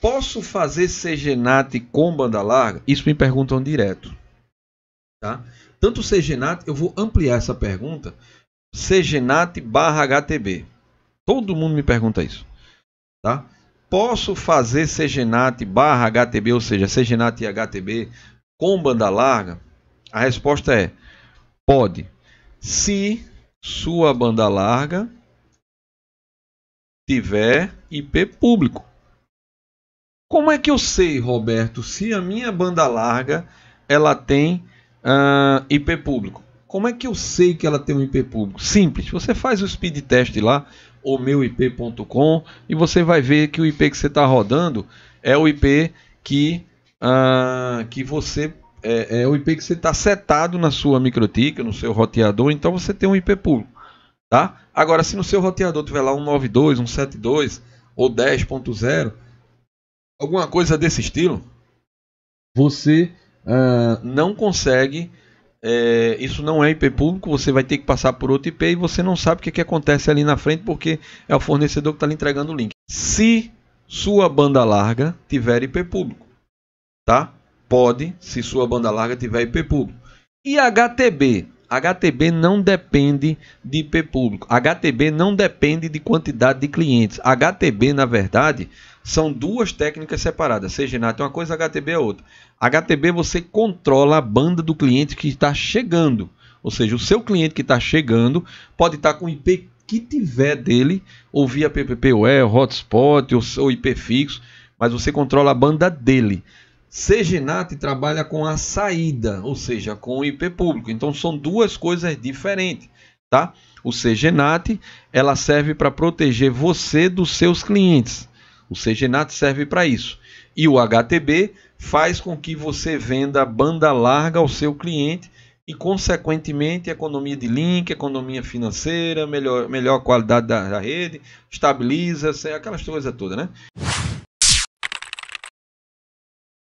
Posso fazer CGNAT com banda larga? Isso me perguntam direto. Tá? Tanto CGNAT, eu vou ampliar essa pergunta. CGNAT barra HTB. Todo mundo me pergunta isso. Tá? Posso fazer CGNAT barra HTB, ou seja, CGNAT e HTB com banda larga? A resposta é pode. Se sua banda larga tiver IP público. Como é que eu sei, Roberto, se a minha banda larga ela tem uh, ah, IP público? Como é que eu sei que ela tem um IP público? Simples, você faz o speed test lá, o meuip.com, e você vai ver que o IP que você está rodando é o IP que, uh, que você é, é, o IP que você está setado na sua microtica, no seu roteador, então você tem um IP público, tá? Agora, se no seu roteador tiver lá um 92, um 72 ou 10.0, alguma coisa desse estilo, você uh, não consegue. É, isso não é IP público, você vai ter que passar por outro IP e você não sabe o que, que acontece ali na frente porque é o fornecedor que está lhe entregando o link. Se sua banda larga tiver IP público, tá? Pode, se sua banda larga tiver IP público. E HTB, HTB não depende de IP público. HTB não depende de quantidade de clientes. HTB, na verdade, são duas técnicas separadas. CGNAT é uma coisa, HTB é outra. HTB você controla a banda do cliente que está chegando. Ou seja, o seu cliente que está chegando pode estar com IP que tiver dele, ou via PPPoE, hotspot, ou IP fixo, mas você controla a banda dele. Seginat trabalha com a saída, ou seja, com o IP público. Então são duas coisas diferentes, tá? O Segenat, ela serve para proteger você dos seus clientes. O Segenat serve para isso. E o HTB faz com que você venda banda larga ao seu cliente e, consequentemente, economia de link, economia financeira, melhor, melhor qualidade da, da rede, estabiliza, aquelas coisas todas, né?